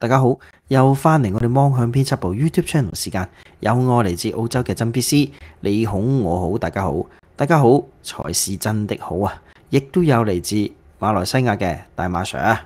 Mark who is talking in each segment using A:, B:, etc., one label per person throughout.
A: 大家好，又翻嚟我哋《芒向编辑部 YouTube Channel》时间，有我嚟自澳洲嘅真 B C，你好我好大家好，大家好才是真的好啊！亦都有嚟自马来西亚嘅大马 Sir 啊，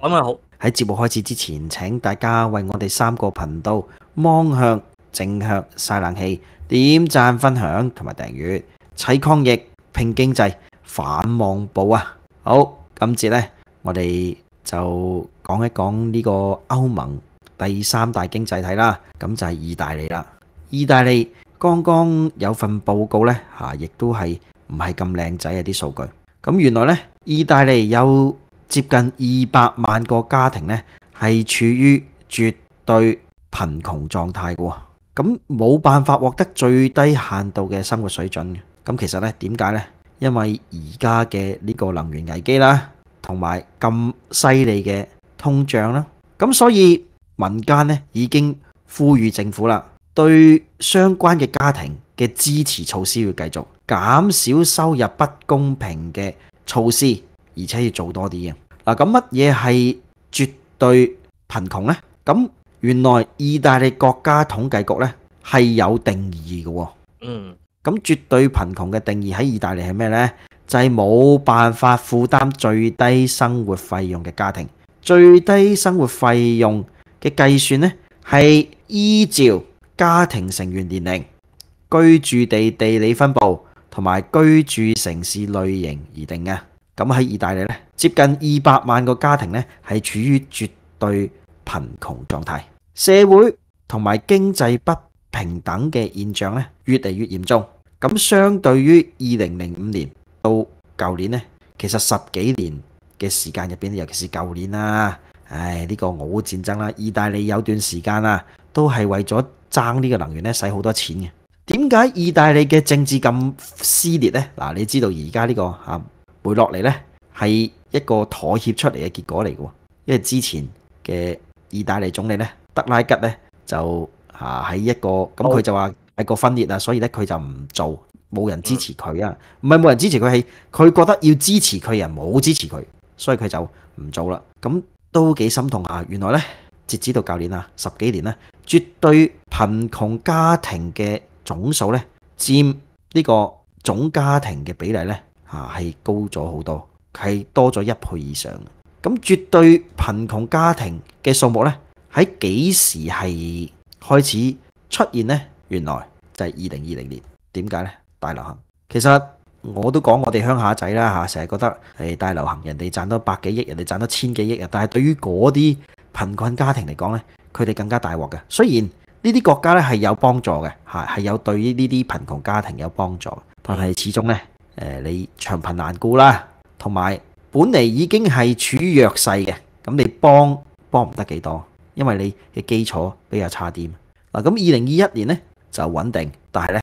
A: 咁啊好。喺节目开始之前，请大家为我哋三个频道芒向正向晒冷气，点赞分享同埋订阅，齐抗疫，拼经济，反望暴啊！好，今节呢，我哋。就講一講呢個歐盟第三大經濟體啦，咁就係意大利啦。意大利剛剛有份報告呢，吓，亦都係唔係咁靚仔啊啲數據。咁原來呢，意大利有接近二百萬個家庭呢，係處於絕對貧窮狀態嘅，咁冇辦法獲得最低限度嘅生活水準。咁其實呢，點解呢？因為而家嘅呢個能源危機啦。同埋咁犀利嘅通脹啦，咁所以民間咧已經呼籲政府啦，對相關嘅家庭嘅支持措施要繼續減少收入不公平嘅措施，而且要做多啲嘅。嗱，咁乜嘢係絕對貧窮呢？咁原來意大利國家統計局咧係有定義嘅。嗯，咁絕對貧窮嘅定義喺意大利係咩呢？就係冇辦法負擔最低生活費用嘅家庭。最低生活費用嘅計算呢，係依照家庭成員年齡、居住地地理分布同埋居住城市類型而定嘅。咁喺意大利咧，接近二百萬個家庭咧係處於絕對貧窮狀態。社會同埋經濟不平等嘅現象咧越嚟越嚴重。咁相對於二零零五年。到舊年呢，其實十幾年嘅時間入邊，尤其是舊年啦，唉，呢個俄烏戰爭啦，意大利有段時間啦，都係為咗爭呢個能源咧，使好多錢嘅。點解意大利嘅政治咁撕裂呢？嗱，你知道而家呢個啊，梅洛尼呢，係一個妥協出嚟嘅結果嚟嘅，因為之前嘅意大利總理呢，德拉吉呢，就啊喺一個咁佢就話系個分裂啊，所以咧佢就唔做。冇人支持佢啊！唔系冇人支持佢，系佢覺得要支持佢人冇支持佢，所以佢就唔做啦。咁都几心痛啊！原来呢，截止到今年啊，十几年呢，绝对贫穷家庭嘅总数呢，占呢个总家庭嘅比例呢，吓系高咗好多，系多咗一倍以上。咁绝对贫穷家庭嘅数目呢，喺几时系开始出现呢？原来就系二零二零年。点解呢？大流行，其实我都讲我哋乡下仔啦吓，成日觉得诶大流行，人哋赚多百几亿，人哋赚多千几亿啊！但系对于嗰啲贫困家庭嚟讲咧，佢哋更加大镬嘅。虽然呢啲国家咧系有帮助嘅吓，系有对于呢啲贫穷家庭有帮助，但系始终咧诶，你长贫难顾啦，同埋本嚟已经系处于弱势嘅，咁你帮帮唔得几多，因为你嘅基础比较差啲。嗱咁二零二一年咧就稳定，但系咧。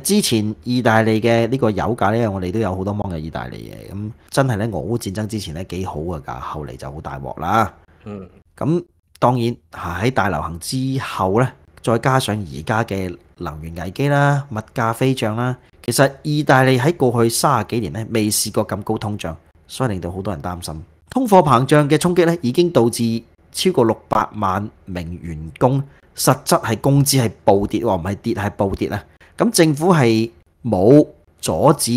A: 之前意大利嘅呢個油價咧，我哋都有好多幫嘅意大利嘢，咁真係咧俄烏戰爭之前咧幾好嘅價，後嚟就好大鑊啦。嗯，咁當然喺大流行之後咧，再加上而家嘅能源危機啦、物價飛漲啦，其實意大利喺過去三十幾年咧未試過咁高通脹，所以令到好多人擔心通貨膨脹嘅衝擊咧，已經導致超過六百萬名員工實質係工資係暴跌喎，唔係跌係暴跌啊！咁政府係冇阻止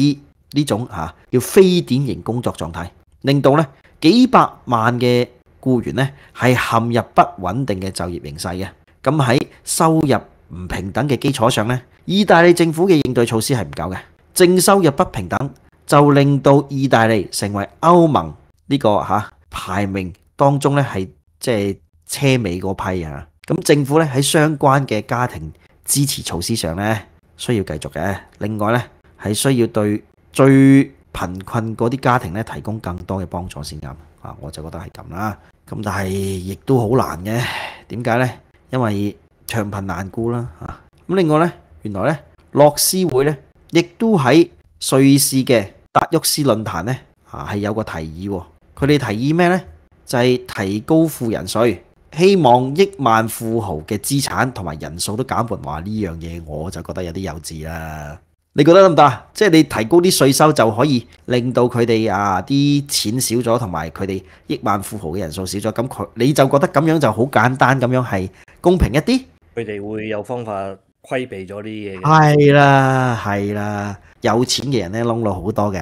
A: 呢種嚇叫非典型工作狀態，令到咧幾百萬嘅雇員咧係陷入不穩定嘅就業形勢嘅。咁喺收入唔平等嘅基礎上咧，意大利政府嘅應對措施係唔夠嘅。正收入不平等就令到意大利成為歐盟呢個嚇排名當中咧係即係車尾嗰批啊。咁政府咧喺相關嘅家庭支持措施上咧。需要繼續嘅，另外呢，係需要對最貧困嗰啲家庭呢提供更多嘅幫助先啱啊我就覺得係咁啦，咁但係亦都好難嘅，點解呢？因為長貧難顧啦，嚇咁另外呢，原來呢，洛斯會呢亦都喺瑞士嘅達沃斯論壇呢啊係有個提議，佢哋提議咩呢？就係提高富人税。希望億萬富豪嘅資產同埋人數都減半，話呢樣嘢我就覺得有啲幼稚啦。你覺得得唔得啊？即係你提高啲稅收就可以令到佢哋啊啲錢少咗，同埋佢哋億萬富豪嘅人數少咗，咁佢你就覺得咁樣就好簡單咁樣係公平一啲？佢哋會有方法規避咗啲嘢係啦，係啦，有錢嘅人咧窿路好多嘅。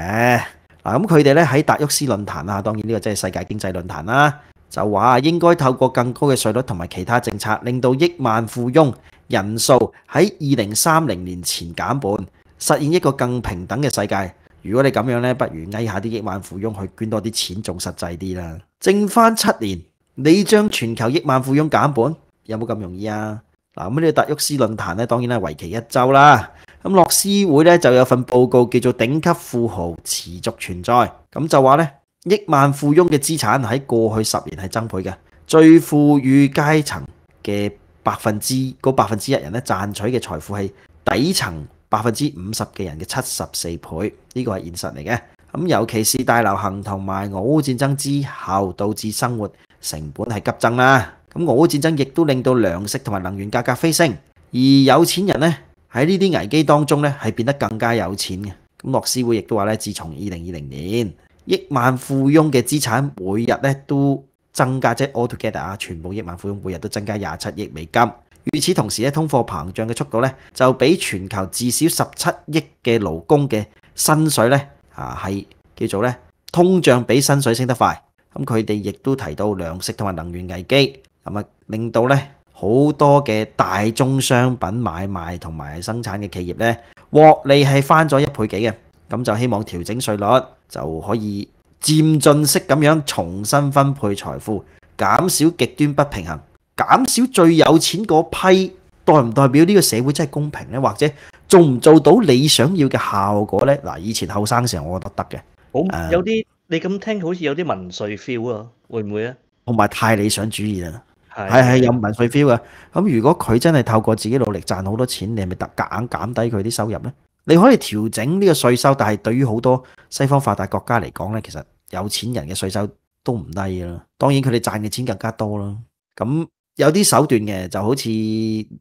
A: 嗱，咁佢哋咧喺達沃斯論壇啊，當然呢個真係世界經濟論壇啦。就話應該透過更高嘅稅率同埋其他政策，令到億萬富翁人數喺二零三零年前減半，實現一個更平等嘅世界。如果你咁樣咧，不如嗌下啲億萬富翁去捐多啲錢，仲實際啲啦。剩翻七年，你將全球億萬富翁減半，有冇咁容易啊？嗱，咁呢個達沃斯論壇咧，當然係為期一周啦。咁洛斯會咧就有份報告叫做《頂級富豪持續存在》，咁就話咧。亿万富翁嘅资产喺过去十年系增倍嘅，最富裕阶层嘅百分之嗰百分之一人咧赚取嘅财富系底层百分之五十嘅人嘅七十四倍，呢个系现实嚟嘅。咁尤其是大流行同埋俄乌战争之后，导致生活成本系急增啦。咁俄乌战争亦都令到粮食同埋能源价格飞升，而有钱人呢，喺呢啲危机当中呢，系变得更加有钱嘅。咁洛斯会亦都话咧，自从二零二零年。億萬富翁嘅資產每日咧都增加，即 auto g e t h e r 啊！全部億萬富翁每日都增加廿七億美金。與此同時咧，通貨膨脹嘅速度咧就比全球至少十七億嘅勞工嘅薪水咧啊係叫做咧通脹比薪水升得快。咁佢哋亦都提到糧食同埋能源危機，咁啊令到咧好多嘅大宗商品買賣同埋生產嘅企業咧獲利係翻咗一倍幾嘅，咁就希望調整稅率。就可以漸進式咁樣重新分配財富，減少極端不平衡，減少最有錢嗰批，代唔代表呢個社會真係公平呢？或者做唔做到你想要嘅效果呢？嗱，以前後生時候，我覺得得嘅，有啲你咁聽好似有啲民粹 feel 啊，會唔會啊？同埋太理想主義啦，係係有民粹 feel 啊。咁如果佢真係透過自己努力賺好多錢，你係咪特夾硬減低佢啲收入咧？你可以調整呢個稅收，但係對於好多西方發達國家嚟講呢其實有錢人嘅稅收都唔低啦。當然佢哋賺嘅錢更加多啦。咁有啲手段嘅，就好似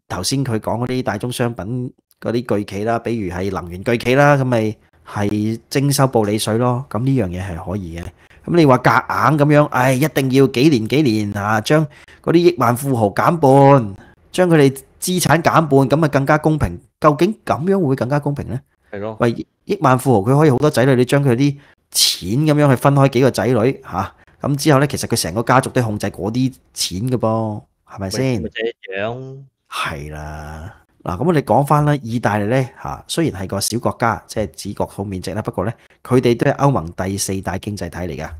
A: 頭先佢講嗰啲大宗商品嗰啲巨企啦，比如係能源巨企啦，咁咪係徵收暴利税咯。咁呢樣嘢係可以嘅。咁你話夾硬咁樣，唉，一定要幾年幾年啊，將嗰啲億萬富豪減半，將佢哋。資產減半咁咪更加公平？究竟咁樣會更加公平呢？系咯，喂，亿萬富豪佢可以好多仔女，你將佢啲錢咁樣去分開幾個仔女吓，咁之後呢，其實佢成個家族都控制嗰啲錢嘅噃，係咪先？或係啦，嗱咁我哋講翻啦，意大利呢，吓，雖然係個小國家，即係只國土面積啦，不過呢，佢哋都係歐盟第四大經濟體嚟噶。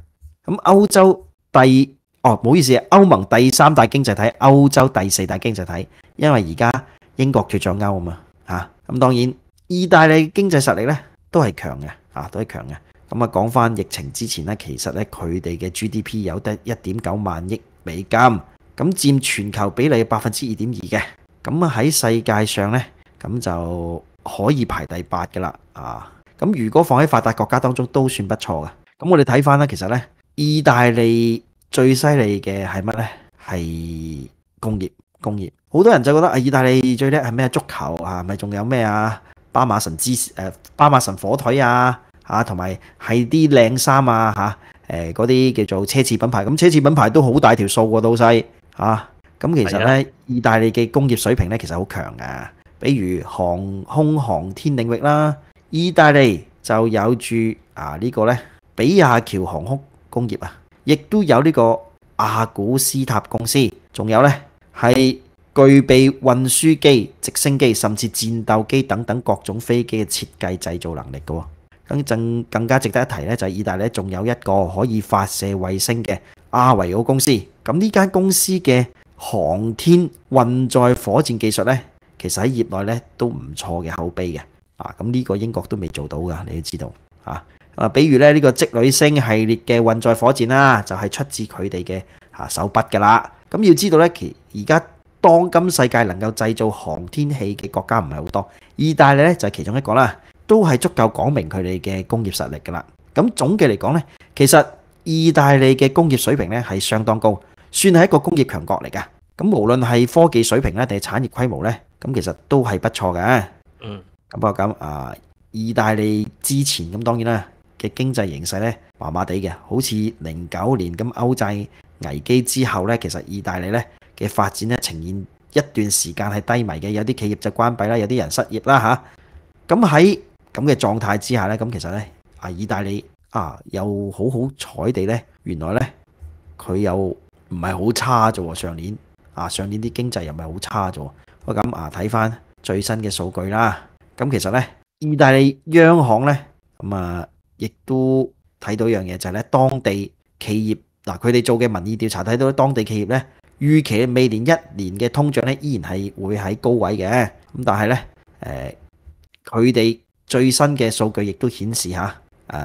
A: 咁歐洲第哦唔好意思，欧盟第三大經濟體，歐洲第四大經濟體。因为而家英国脱咗欧啊嘛，吓咁当然意大利经济实力咧都系强嘅，啊都系强嘅。咁啊讲翻疫情之前咧，其实咧佢哋嘅 GDP 有得一点九万亿美金，咁占全球比例百分之二点二嘅，咁啊喺世界上咧咁就可以排第八噶啦，啊咁如果放喺发达国家当中都算不错嘅。咁我哋睇翻啦，其实咧意大利最犀利嘅系乜咧？系工业。工業好多人就覺得啊，意大利最叻係咩？足球啊，咪仲有咩啊？巴馬神之誒，巴馬神火腿啊，嚇同埋係啲靚衫啊嚇，誒嗰啲叫做奢侈品牌，咁奢侈品牌都好大條數個到西嚇。咁其實咧，意大利嘅工業水平咧其實好強嘅。比如航空航天領域啦，意大利就有住啊呢個咧比亞橋航空工業啊，亦都有呢個阿古斯塔公司，仲有咧。系具备运输机、直升机甚至战斗机等等各种飞机嘅设计制造能力嘅。咁更更加值得一提咧，就系意大利仲有一个可以发射卫星嘅阿维奥公司。咁呢间公司嘅航天运载火箭技术咧，其实喺业内咧都唔错嘅口碑嘅。啊，咁呢个英国都未做到噶，你要知道啊。啊，比如咧呢个织女星系列嘅运载火箭啦，就系出自佢哋嘅啊手笔噶啦。咁要知道咧，其而家當今世界能夠製造航天器嘅國家唔係好多，意大利咧就係其中一個啦，都係足夠講明佢哋嘅工業實力㗎啦。咁總嘅嚟講咧，其實意大利嘅工業水平咧係相當高，算係一個工業強國嚟㗎。咁無論係科技水平咧定係產業規模咧，咁其實都係不錯嘅。嗯，咁啊咁啊，意大利之前咁當然啦嘅經濟形勢咧麻麻地嘅，好似零九年咁歐債危機之後咧，其實意大利咧。嘅發展咧呈現一段時間係低迷嘅，有啲企業就關閉啦，有啲人失業啦嚇。咁喺咁嘅狀態之下咧，咁其實咧啊，意大利啊又好好彩地咧，原來咧佢又唔係好差啫。上年啊，上年啲經濟又唔係好差啫。喎。咁啊睇翻最新嘅數據啦，咁其實咧意大利央行咧咁啊，亦都睇到一樣嘢就係咧當地企業嗱，佢哋做嘅民意調查睇到當地企業咧。預期未年一年嘅通脹咧，依然係會喺高位嘅。咁但係咧，誒佢哋最新嘅數據亦都顯示嚇，誒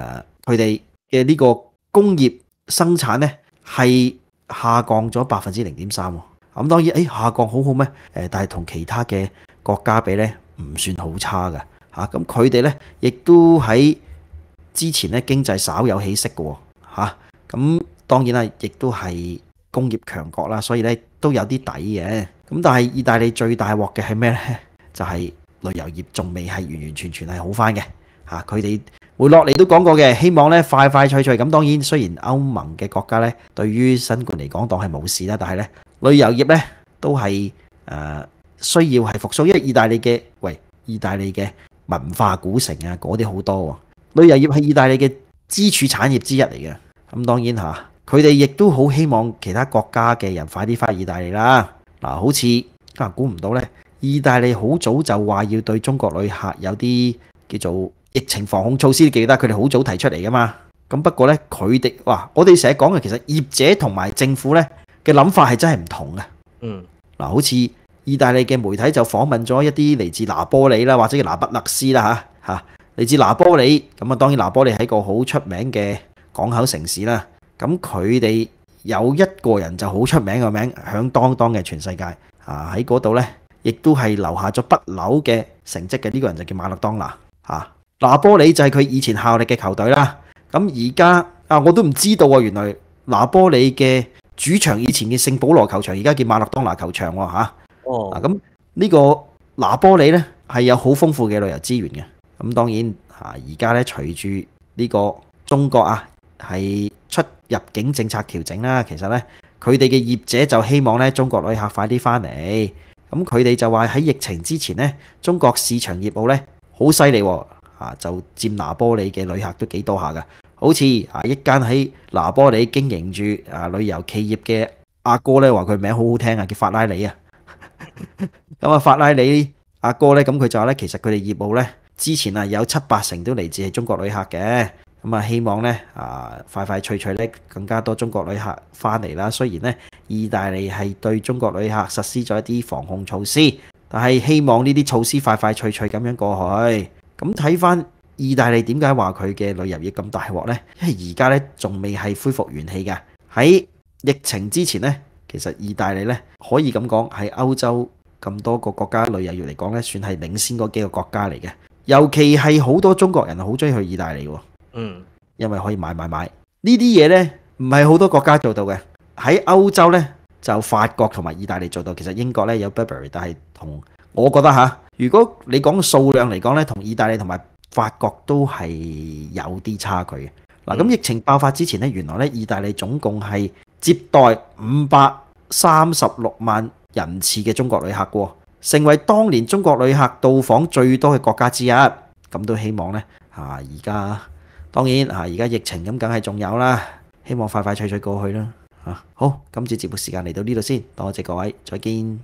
A: 佢哋嘅呢個工業生產咧係下降咗百分之零點三。咁當然，誒下降好好咩？誒但係同其他嘅國家比咧，唔算好差嘅嚇。咁佢哋咧亦都喺之前咧經濟稍有起色嘅嚇。咁當然啦，亦都係。工業強國啦，所以咧都有啲底嘅。咁但係意大利最大鑊嘅係咩咧？就係旅遊業仲未係完完全全係好返嘅嚇。佢哋回落嚟都講過嘅，希望咧快快脆脆。咁當然雖然歐盟嘅國家咧對於新冠嚟講當係冇事啦，但係咧旅遊業咧都係誒需要係復甦，因為意大利嘅喂，意大利嘅文化古城啊嗰啲好多喎。旅遊業係意大利嘅支柱產業之一嚟嘅。咁當然嚇。佢哋亦都好希望其他國家嘅人快啲翻意大利啦。嗱，好似啊，估唔到呢，意大利好早就話要對中國旅客有啲叫做疫情防控措施，記得佢哋好早提出嚟噶嘛。咁不過呢，佢哋哇，我哋成日講嘅其實業者同埋政府呢嘅諗法係真係唔同嘅。嗯，嗱，好似意大利嘅媒體就訪問咗一啲嚟自拿波里啦，或者拿不勒斯啦嚟自拿波里咁啊，當然拿波里係個好出名嘅港口城市啦。咁佢哋有一個人就好出名嘅名，響當當嘅全世界啊！喺嗰度呢，亦都係留下咗不朽嘅成績嘅。呢個人就叫馬勒當拿嚇。拿波里就係佢以前效力嘅球隊啦。咁而家啊，我都唔知道喎。原來拿波里嘅主場以前嘅聖保羅球場，而家叫馬勒當拿球場喎嚇。哦。啊，咁呢個拿波里呢，係有好豐富嘅旅遊資源嘅。咁當然啊，而家呢，隨住呢個中國啊，係出入境政策調整啦，其實咧，佢哋嘅業者就希望咧中國旅客快啲翻嚟。咁佢哋就話喺疫情之前咧，中國市場業務咧好犀利喎，啊就佔拿波里嘅旅客都幾多下噶。好似啊一間喺拿波里經營住啊旅遊企業嘅阿哥咧，話佢名好好聽啊，叫法拉利啊。咁啊法拉利阿哥咧，咁佢就話咧，其實佢哋業務咧之前啊有七八成都嚟自係中國旅客嘅。咁啊，希望咧啊，快快脆脆咧，更加多中國旅客翻嚟啦。雖然咧，意大利係對中國旅客實施咗一啲防控措施，但係希望呢啲措施快快脆脆咁樣過去。咁睇翻意大利點解話佢嘅旅遊業咁大鑊呢？因為而家咧仲未係恢復元氣嘅。喺疫情之前咧，其實意大利咧可以咁講喺歐洲咁多個國家旅遊業嚟講咧，算係領先嗰幾個國家嚟嘅。尤其係好多中國人好中意去意大利喎。嗯，因為可以買買買呢啲嘢呢，唔係好多國家做到嘅。喺歐洲呢，就法國同埋意大利做到。其實英國呢，有 b u r b e r r y 但係同我覺得吓，如果你講數量嚟講呢，同意大利同埋法國都係有啲差距嘅。嗱，咁疫情爆發之前呢，原來呢，意大利總共係接待五百三十六萬人次嘅中國旅客過，成为當年中國旅客到訪最多嘅國家之一。咁都希望呢，吓而家。當然啊，而家疫情咁，梗係仲有啦。希望快快脆脆過去啦好，今次節目時間嚟到呢度先，多謝各位，再見。